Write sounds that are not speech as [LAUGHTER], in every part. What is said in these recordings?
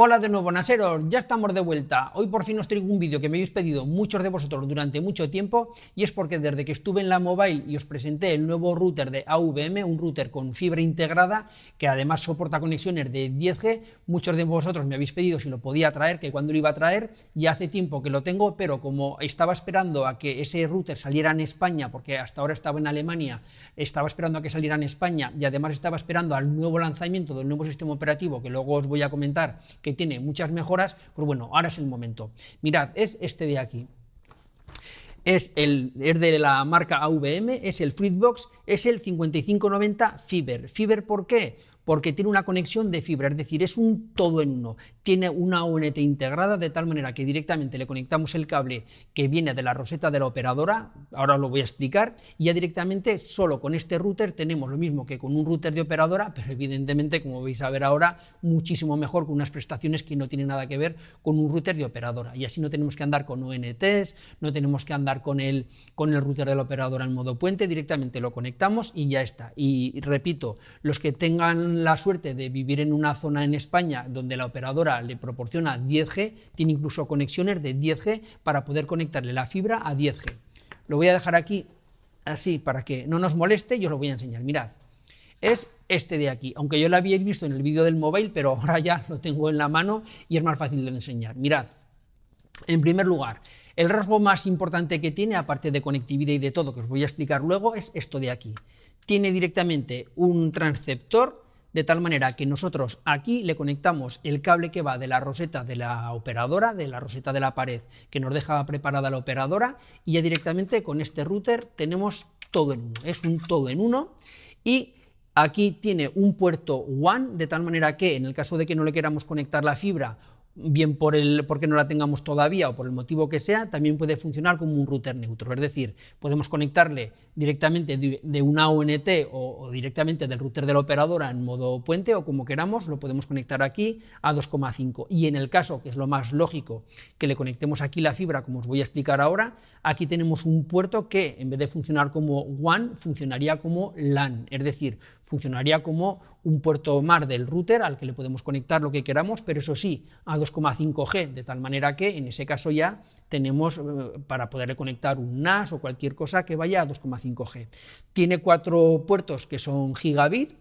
Hola de nuevo, Naseros, ya estamos de vuelta. Hoy por fin os traigo un vídeo que me habéis pedido muchos de vosotros durante mucho tiempo y es porque desde que estuve en la mobile y os presenté el nuevo router de AVM, un router con fibra integrada que además soporta conexiones de 10G, muchos de vosotros me habéis pedido si lo podía traer, que cuando lo iba a traer, ya hace tiempo que lo tengo, pero como estaba esperando a que ese router saliera en España, porque hasta ahora estaba en Alemania, estaba esperando a que saliera en España y además estaba esperando al nuevo lanzamiento del nuevo sistema operativo que luego os voy a comentar, que tiene muchas mejoras, pues bueno, ahora es el momento. Mirad, es este de aquí. Es, el, es de la marca AVM, es el Fritzbox, es el 5590 Fiber. ¿Fiber por qué? porque tiene una conexión de fibra, es decir, es un todo en uno. Tiene una ONT integrada de tal manera que directamente le conectamos el cable que viene de la roseta de la operadora, ahora lo voy a explicar, y ya directamente solo con este router tenemos lo mismo que con un router de operadora, pero evidentemente, como vais a ver ahora, muchísimo mejor con unas prestaciones que no tienen nada que ver con un router de operadora. Y así no tenemos que andar con ONTs, no tenemos que andar con el, con el router de la operadora en modo puente, directamente lo conectamos y ya está. Y repito, los que tengan la suerte de vivir en una zona en España donde la operadora le proporciona 10G, tiene incluso conexiones de 10G para poder conectarle la fibra a 10G. Lo voy a dejar aquí así para que no nos moleste, yo os lo voy a enseñar. Mirad, es este de aquí, aunque yo lo había visto en el vídeo del móvil, pero [LAUGHS] ahora ya lo tengo en la mano y es más fácil de enseñar. Mirad, en primer lugar, el rasgo más importante que tiene, aparte de conectividad y de todo, que os voy a explicar luego, es esto de aquí. Tiene directamente un transceptor de tal manera que nosotros aquí le conectamos el cable que va de la roseta de la operadora, de la roseta de la pared que nos deja preparada la operadora y ya directamente con este router tenemos todo en uno, es un todo en uno y aquí tiene un puerto WAN de tal manera que en el caso de que no le queramos conectar la fibra bien por el porque no la tengamos todavía o por el motivo que sea, también puede funcionar como un router neutro. Es decir, podemos conectarle directamente de una ONT o, directamente del router de la operadora en modo puente o como queramos, lo podemos conectar aquí a 2,5. Y en el caso, que es lo más lógico, que le conectemos aquí la fibra, como os voy a explicar ahora, aquí tenemos un puerto que en vez de funcionar como WAN, funcionaría como LAN. Es decir, funcionaría como un puerto mar del router al que le podemos conectar lo que queramos, pero eso sí, a 2,5G, de tal manera que en ese caso ya tenemos eh, para poderle conectar un NAS o cualquier cosa que vaya a 2,5G. Tiene cuatro puertos que son gigabit,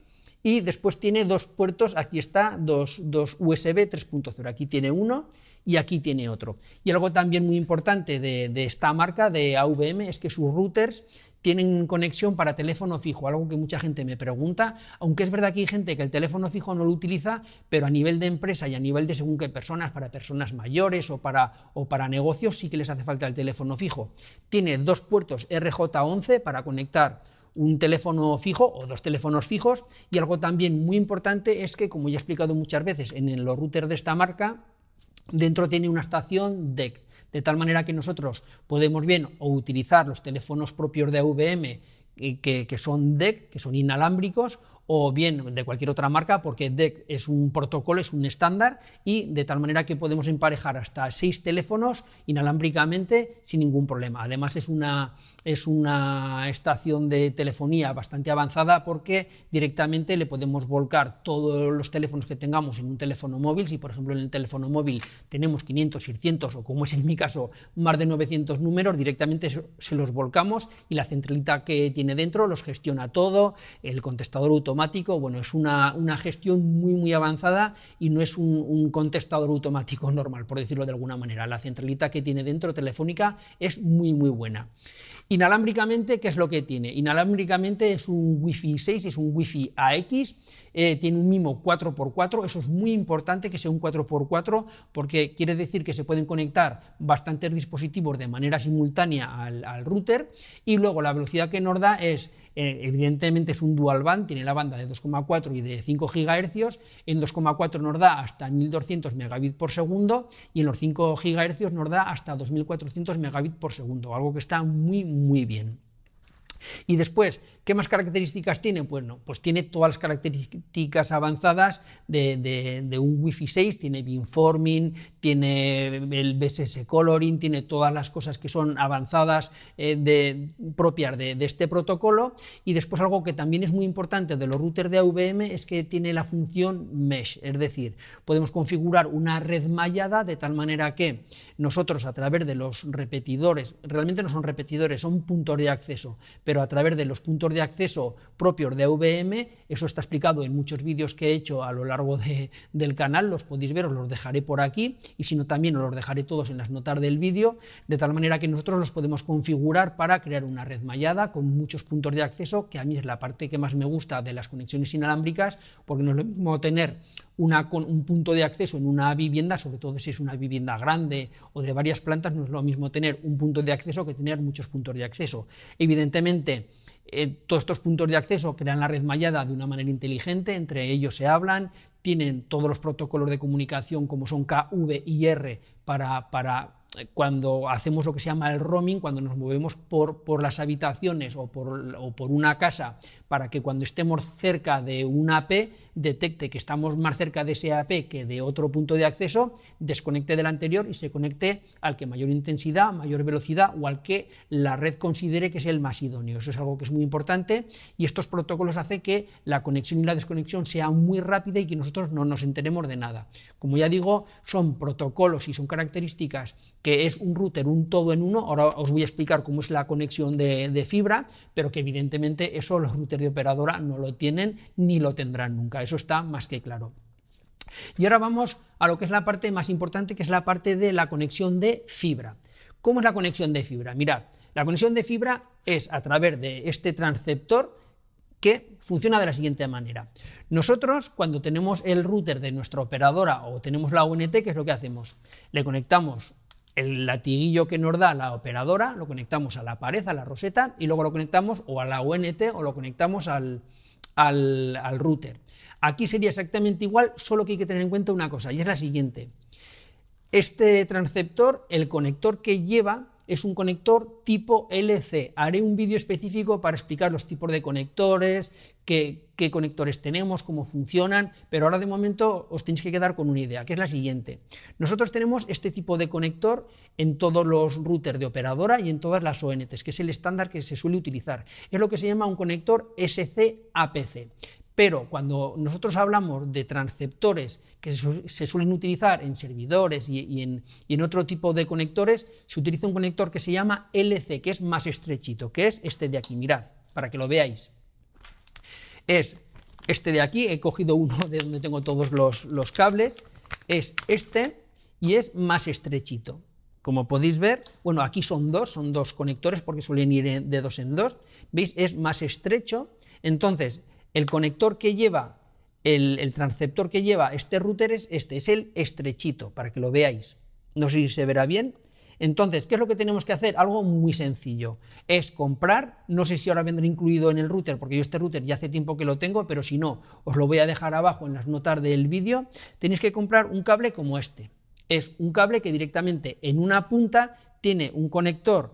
y después tiene dos puertos, aquí está, dos, USB 3.0, aquí tiene uno y aquí tiene otro. Y algo también muy importante de, esta marca, de AVM, es que sus routers tienen conexión para teléfono fijo, algo que mucha gente me pregunta, aunque es verdad que hay gente que el teléfono fijo no lo utiliza, pero a nivel de empresa y a nivel de según qué personas, para personas mayores o para, o para negocios, sí que les hace falta el teléfono fijo. Tiene dos puertos RJ11 para conectar un teléfono fijo o dos teléfonos fijos y algo también muy importante es que, como ya he explicado muchas veces en los routers de esta marca, dentro tiene una estación DECT de tal manera que nosotros podemos bien o utilizar los teléfonos propios de AVM eh, que, son DEC, que son inalámbricos, o bien de cualquier otra marca, porque DEC es un protocolo, es un estándar, y de tal manera que podemos emparejar hasta seis teléfonos inalámbricamente sin ningún problema. Además, es una, es una estación de telefonía bastante avanzada porque directamente le podemos volcar todos los teléfonos que tengamos en un teléfono móvil. Si, por ejemplo, en el teléfono móvil tenemos 500, 600 o, como es en mi caso, más de 900 números, directamente se los volcamos y la centralita que tiene dentro los gestiona todo, el contestador automático bueno, es una, gestión muy, muy avanzada y no es un, un, contestador automático [LAUGHS] normal, por decirlo de alguna manera. La centralita que tiene dentro telefónica es muy, muy buena. Inalámbricamente, ¿qué es lo que tiene? Inalámbricamente es un Wi-Fi 6, es un Wi-Fi AX eh, tiene un mimo 4x4, eso es muy importante que sea un 4x4 porque quiere decir que se pueden conectar bastantes dispositivos de manera simultánea al, router y luego la velocidad que nos da es eh, evidentemente es un dual band, tiene la banda de 2,4 y de 5 GHz, en 2,4 nos da hasta 1200 megabits por segundo y en los 5 GHz nos da hasta 2400 megabits por segundo, algo que está muy muy bien. Y después, ¿qué más características tiene? Pues, no, pues tiene todas las características avanzadas de, un Wi-Fi 6, tiene beamforming, tiene el BSS coloring, tiene todas las cosas que son avanzadas eh, propias de, de este protocolo. Y después algo que también es muy importante de los routers de AVM es que tiene la función mesh, es decir, podemos configurar una red mallada de tal manera que nosotros a través de los repetidores, realmente no son repetidores, son puntos de acceso, pero a través de los puntos de acceso propios de AVM, eso está explicado en muchos vídeos que he hecho a lo largo del canal, los podéis ver, os los dejaré por aquí, y si no también os los dejaré todos en las notas del vídeo, de tal manera que nosotros los podemos configurar para crear una red mallada con muchos puntos de acceso, que a mí es la parte que más me gusta de las conexiones inalámbricas, porque no es lo mismo tener un punto de acceso en una vivienda, sobre todo si es una vivienda grande o de varias plantas, no es lo mismo tener un punto de acceso que tener muchos puntos de acceso. Evidentemente, eh, todos estos puntos de acceso crean la red mallada de una manera inteligente, entre ellos se hablan, tienen todos los protocolos de comunicación como son V y R para, eh, cuando hacemos lo que se llama el roaming, cuando nos movemos por, las habitaciones o por, una casa para que cuando estemos cerca de un AP detecte que estamos más cerca de ese AP que de otro punto de acceso, desconecte del anterior y se conecte al que mayor intensidad, mayor velocidad o al que la red considere que es el más idóneo. Eso es algo que es muy importante y estos protocolos hacen que la conexión y la desconexión sea muy rápida y que nosotros no nos enteremos de nada. Como ya digo, son protocolos y son características que es un router, un todo en uno. Ahora os voy a explicar cómo es la conexión de, de fibra, pero que evidentemente eso los routers de operadora no lo tienen ni lo tendrán nunca. Eso está más que claro. Y ahora vamos a lo que es la parte más importante, que es la parte de la conexión de fibra. ¿Cómo es la conexión de fibra? Mirad, la conexión de fibra es a través de este transceptor que funciona de la siguiente manera. Nosotros, cuando tenemos el router de nuestra operadora o tenemos la UNT, ¿qué es lo que hacemos? Le conectamos el latiguillo que nos da la operadora, lo conectamos a la pared, a la roseta, y luego lo conectamos o a la UNT o lo conectamos al, al, al router. Aquí sería exactamente igual, solo que hay que tener en cuenta una cosa, y es la siguiente. Este transceptor, el conector que lleva, es un conector tipo LC. Haré un vídeo específico para explicar los tipos de conectores, qué, conectores tenemos, cómo funcionan, pero ahora de momento os tenéis que quedar con una idea, que es la siguiente. Nosotros tenemos este tipo de conector en todos los routers de operadora y en todas las ONTs, que es el estándar que se suele utilizar. Es lo que se llama un conector SC-APC. Pero cuando nosotros hablamos de transceptores que se, suelen utilizar en servidores y, en, otro tipo de conectores, se utiliza un conector que se llama LC, que es más estrechito, que es este de aquí, mirad, para que lo veáis. Es este de aquí, he cogido uno de donde tengo todos los, los cables, es este y es más estrechito. Como podéis ver, bueno, aquí son dos, son dos conectores porque suelen ir de dos en dos. ¿Veis? Es más estrecho. Entonces, el conector que lleva el, transceptor que lleva este router es este, es el estrechito, para que lo veáis. No sé si se verá bien. Entonces, ¿qué es lo que tenemos que hacer? Algo muy sencillo. Es comprar, no sé si ahora vendrá incluido en el router, porque yo este router ya hace tiempo que lo tengo, pero si no, os lo voy a dejar abajo en las notas del vídeo. Tenéis que comprar un cable como este. Es un cable que directamente en una punta tiene un conector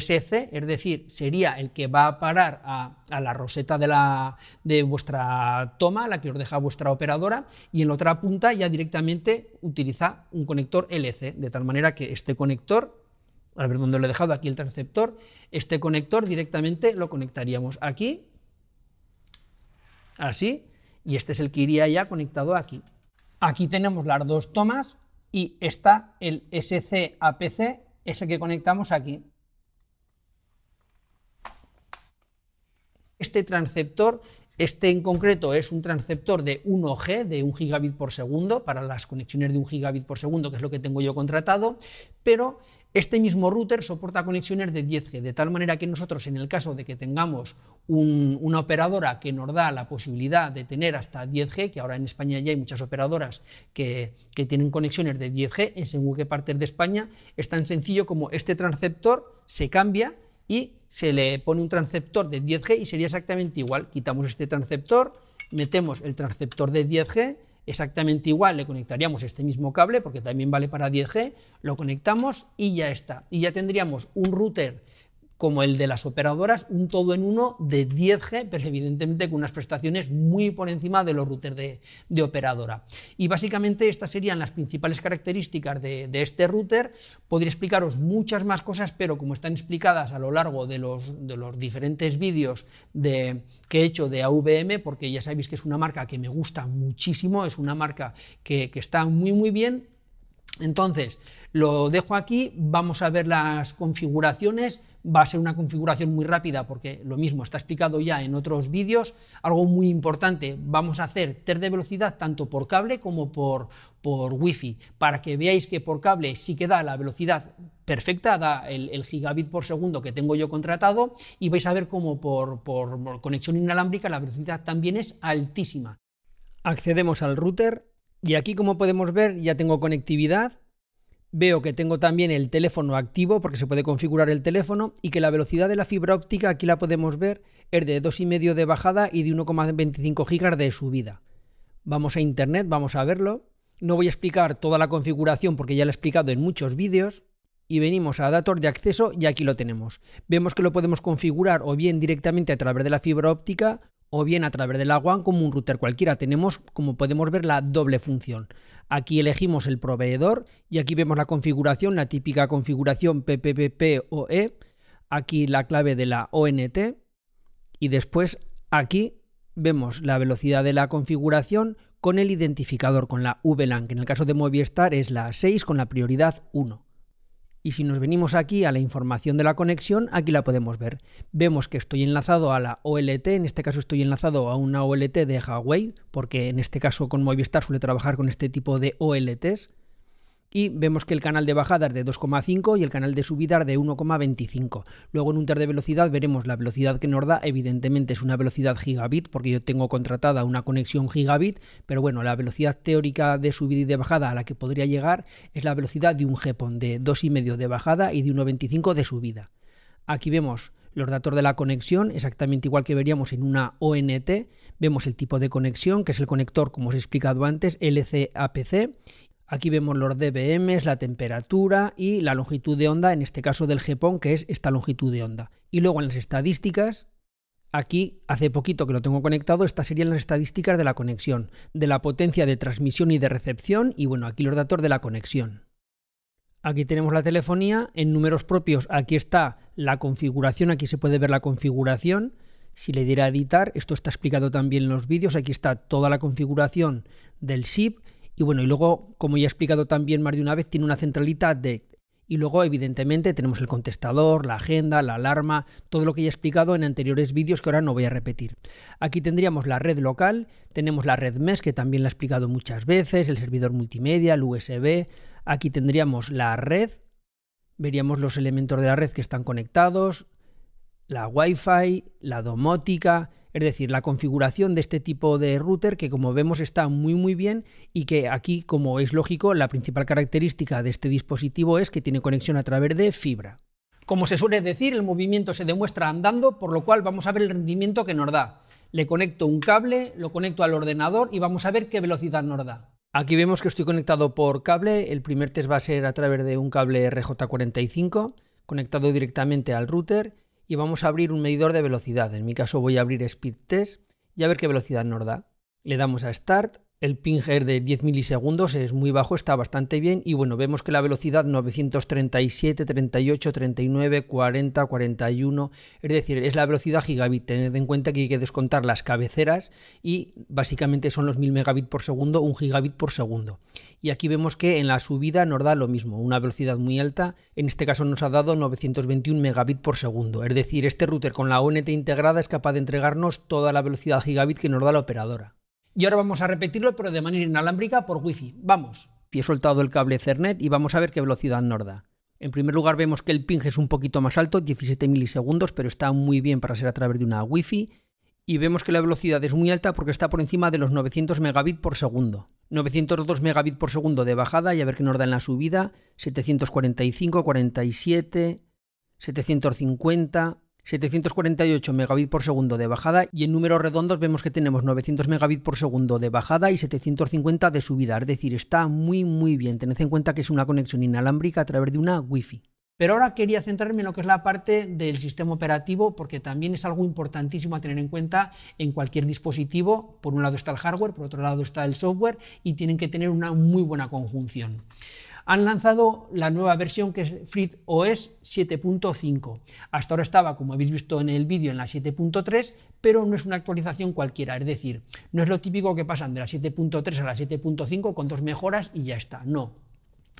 SC, es decir, sería el que va a parar a, la roseta de, de vuestra toma, la que os deja vuestra operadora, y en la otra punta ya directamente utiliza un conector LC, de tal manera que este conector a ver dónde lo he dejado, aquí el transceptor, este conector directamente lo conectaríamos aquí, así, y este es el que iría ya conectado aquí. Aquí tenemos las dos tomas y está el SC-APC, es el que conectamos aquí. Este transceptor, este en concreto es un transceptor de 1G, de 1 gigabit por segundo, para las conexiones de 1 gigabit por segundo, que es lo que tengo yo contratado, pero este mismo router soporta conexiones de 10G, de tal manera que nosotros, en el caso de que tengamos una operadora que nos da la posibilidad de tener hasta 10G, que ahora en España ya hay muchas operadoras que, que tienen conexiones de 10G en según qué partes de España, es tan sencillo como este transceptor se cambia y se le pone un transceptor de 10G y sería exactamente igual. Quitamos este transceptor, metemos el transceptor de 10G, exactamente igual le conectaríamos este mismo cable porque también vale para 10G, lo conectamos y ya está. Y ya tendríamos un router como el de las operadoras, un todo en uno de 10G, pero evidentemente con unas prestaciones muy por encima de los routers de, operadora. Y básicamente estas serían las principales características de, este router. Podría explicaros muchas más cosas, pero como están explicadas a lo largo de los, diferentes vídeos que he hecho de AVM, porque ya sabéis que es una marca que me gusta muchísimo, es una marca que, que está muy muy bien entonces, lo dejo aquí, vamos a ver las configuraciones, va a ser una configuración muy rápida porque lo mismo está explicado ya en otros vídeos, algo muy importante, vamos a hacer test de velocidad tanto por cable como por, wifi, para que veáis que por cable sí que da la velocidad perfecta, da el, gigabit por segundo que tengo yo contratado y vais a ver cómo por, por conexión inalámbrica la velocidad también es altísima. Accedemos al router y aquí, como podemos ver, ya tengo conectividad. Veo que tengo también el teléfono activo porque se puede configurar el teléfono y que la velocidad de la fibra óptica, aquí la podemos ver, es de 2,5 de bajada y de 1,25 gigas de subida. Vamos a internet, vamos a verlo. No voy a explicar toda la configuración porque ya la he explicado en muchos vídeos. Y venimos a datos de acceso y aquí lo tenemos. Vemos que lo podemos configurar o bien directamente a través de la fibra óptica o bien a través de la WAN como un router cualquiera. Tenemos, como podemos ver, la doble función. Aquí elegimos el proveedor y aquí vemos la configuración, la típica configuración E, Aquí la clave de la ONT y después aquí vemos la velocidad de la configuración con el identificador, con la VLAN, que en el caso de Movistar es la 6 con la prioridad 1. Y si nos venimos aquí a la información de la conexión, aquí la podemos ver. Vemos que estoy enlazado a la OLT, en este caso estoy enlazado a una OLT de Huawei, porque en este caso con Movistar suele trabajar con este tipo de OLTs y vemos que el canal de bajada es de 2,5 y el canal de subida es de 1,25. Luego en un ter de velocidad veremos la velocidad que nos da, evidentemente es una velocidad gigabit porque yo tengo contratada una conexión gigabit, pero bueno, la velocidad teórica de subida y de bajada a la que podría llegar es la velocidad de un GPON de 2,5 de bajada y de 1,25 de subida. Aquí vemos los datos de la conexión, exactamente igual que veríamos en una ONT. Vemos el tipo de conexión, que es el conector, como os he explicado antes, LC-APC, Aquí vemos los dBm, la temperatura y la longitud de onda, en este caso del GPON, que es esta longitud de onda. Y luego en las estadísticas, Aquí, hace poquito que lo tengo conectado, estas serían las estadísticas de la conexión, de la potencia de transmisión y de recepción, y bueno, aquí los datos de la conexión. Aquí tenemos la telefonía, en números propios aquí está la configuración, aquí se puede ver la configuración, si le diera editar, esto está explicado también en los vídeos, aquí está toda la configuración del SIP y bueno, y luego, como ya he explicado también más de una vez, tiene una centralita de... Y luego, evidentemente, tenemos el contestador, la agenda, la alarma, todo lo que ya he explicado en anteriores vídeos que ahora no voy a repetir. Aquí tendríamos la red local, tenemos la red MES, que también la he explicado muchas veces, el servidor multimedia, el USB. Aquí tendríamos la red, veríamos los elementos de la red que están conectados, la Wi-Fi, la domótica, es decir, la configuración de este tipo de router que como vemos está muy muy bien y que aquí como es lógico la principal característica de este dispositivo es que tiene conexión a través de fibra. Como se suele decir, el movimiento se demuestra andando, por lo cual vamos a ver el rendimiento que nos da. Le conecto un cable, lo conecto al ordenador y vamos a ver qué velocidad nos da. Aquí vemos que estoy conectado por cable, el primer test va a ser a través de un cable RJ45 conectado directamente al router y vamos a abrir un medidor de velocidad. En mi caso voy a abrir Speed Test y a ver qué velocidad nos da. Le damos a Start el pinger de 10 milisegundos es muy bajo, está bastante bien y bueno, vemos que la velocidad 937, 38, 39, 40, 41, es decir, es la velocidad gigabit. Tened en cuenta que hay que descontar las cabeceras y básicamente son los 1000 megabit por segundo, 1 gigabit por segundo. Y aquí vemos que en la subida nos da lo mismo, una velocidad muy alta, en este caso nos ha dado 921 megabit por segundo, es decir, este router con la ONT integrada es capaz de entregarnos toda la velocidad gigabit que nos da la operadora. Y ahora vamos a repetirlo, pero de manera inalámbrica por Wi-Fi. Vamos. Y he soltado el cable CERNET y vamos a ver qué velocidad nos da. En primer lugar vemos que el ping es un poquito más alto, 17 milisegundos, pero está muy bien para ser a través de una Wi-Fi. Y vemos que la velocidad es muy alta porque está por encima de los 900 megabit por segundo. 902 megabit por segundo de bajada y a ver qué nos da en la subida. 745, 47, 750... 748 megabit por segundo de bajada y en números redondos vemos que tenemos 900 megabit por segundo de bajada y 750 de subida, es decir, está muy muy bien, tened en cuenta que es una conexión inalámbrica a través de una wifi. Pero ahora quería centrarme en lo que es la parte del sistema operativo porque también es algo importantísimo a tener en cuenta en cualquier dispositivo. Por un lado está el hardware, por otro lado está el software y tienen que tener una muy buena conjunción. Han lanzado la nueva versión que es OS 7.5. Hasta ahora estaba, como habéis visto en el vídeo, en la 7.3, pero no es una actualización cualquiera, es decir, no es lo típico que pasan de la 7.3 a la 7.5 con dos mejoras y ya está, no.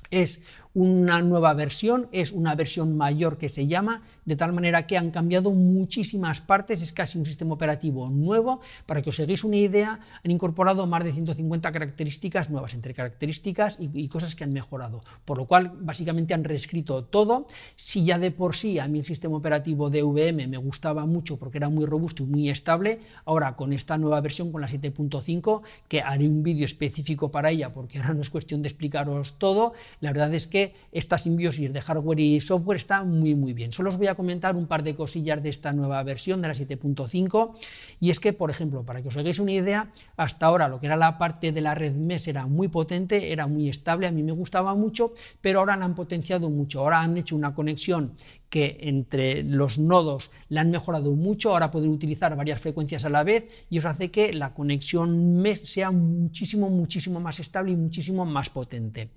Es una nueva versión es una versión mayor que se llama, de tal manera que han cambiado muchísimas partes, es casi un sistema operativo nuevo. Para que os hagáis una idea, han incorporado más de 150 características nuevas, entre características y, y cosas que han mejorado, por lo cual básicamente han reescrito todo. Si ya de por sí a mí el sistema operativo de VM me gustaba mucho porque era muy robusto y muy estable, ahora con esta nueva versión, con la 7.5, que haré un vídeo específico para ella porque ahora no es cuestión de explicaros todo, la verdad es que esta simbiosis de hardware y software está muy muy bien. Solo os voy a comentar un par de cosillas de esta nueva versión de la 7.5 y es que, por ejemplo, para que os hagáis una idea, hasta ahora lo que era la parte de la red mesh era muy potente, era muy estable, a mí me gustaba mucho, pero ahora la han potenciado mucho, ahora han hecho una conexión que entre los nodos la han mejorado mucho, ahora pueden utilizar varias frecuencias a la vez y eso hace que la conexión mesh sea muchísimo, muchísimo más estable y muchísimo más potente.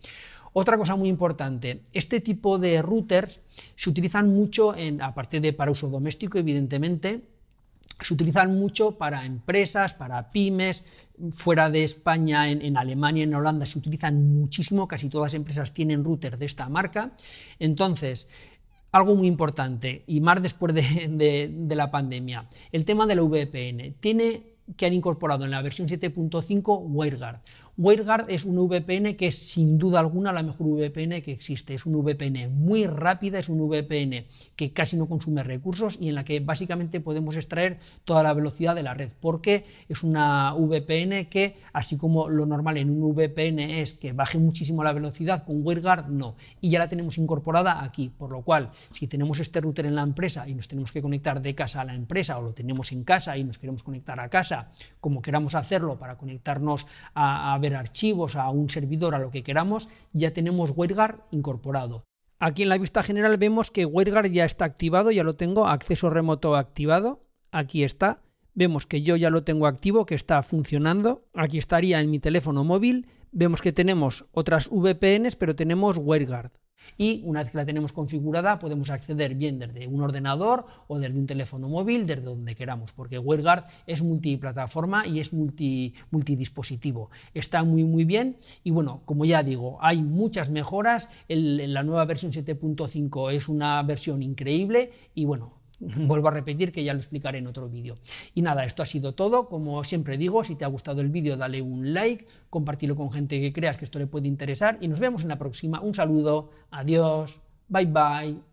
Otra cosa muy importante, este tipo de routers se utilizan mucho, en, aparte de para uso doméstico, evidentemente, se utilizan mucho para empresas, para pymes, fuera de España, en, Alemania, en Holanda, se utilizan muchísimo, casi todas las empresas tienen routers de esta marca. Entonces, algo muy importante, y más después de, la pandemia, el tema de la VPN. Tiene que han incorporado en la versión 7.5 WireGuard. WireGuard es un VPN que es sin duda alguna la mejor VPN que existe. Es un VPN muy rápida, es un VPN que casi no consume recursos y en la que básicamente podemos extraer toda la velocidad de la red, porque es una VPN que, así como lo normal en un VPN es que baje muchísimo la velocidad, con WireGuard no. Y ya la tenemos incorporada aquí, por lo cual, si tenemos este router en la empresa y nos tenemos que conectar de casa a la empresa o lo tenemos en casa y nos queremos conectar a casa, como queramos hacerlo para conectarnos a, a archivos, a un servidor, a lo que queramos, ya tenemos WireGuard incorporado. Aquí en la vista general vemos que WireGuard ya está activado, ya lo tengo, acceso remoto activado, aquí está. Vemos que yo ya lo tengo activo, que está funcionando. Aquí estaría en mi teléfono móvil. Vemos que tenemos otras VPNs, pero tenemos WireGuard y una vez que la tenemos configurada podemos acceder bien desde un ordenador o desde un teléfono móvil, desde donde queramos, porque WireGuard es multiplataforma y es multi, multidispositivo. Está muy muy bien y bueno, como ya digo, hay muchas mejoras, la nueva versión 7.5 es una versión increíble y bueno, [LAUGHS] Vuelvo a repetir que ya lo explicaré en otro vídeo. Y nada, esto ha sido todo. Como siempre digo, si te ha gustado el vídeo, dale un like, compartirlo con gente que creas que esto le puede interesar y nos vemos en la próxima. Un saludo, adiós, bye bye.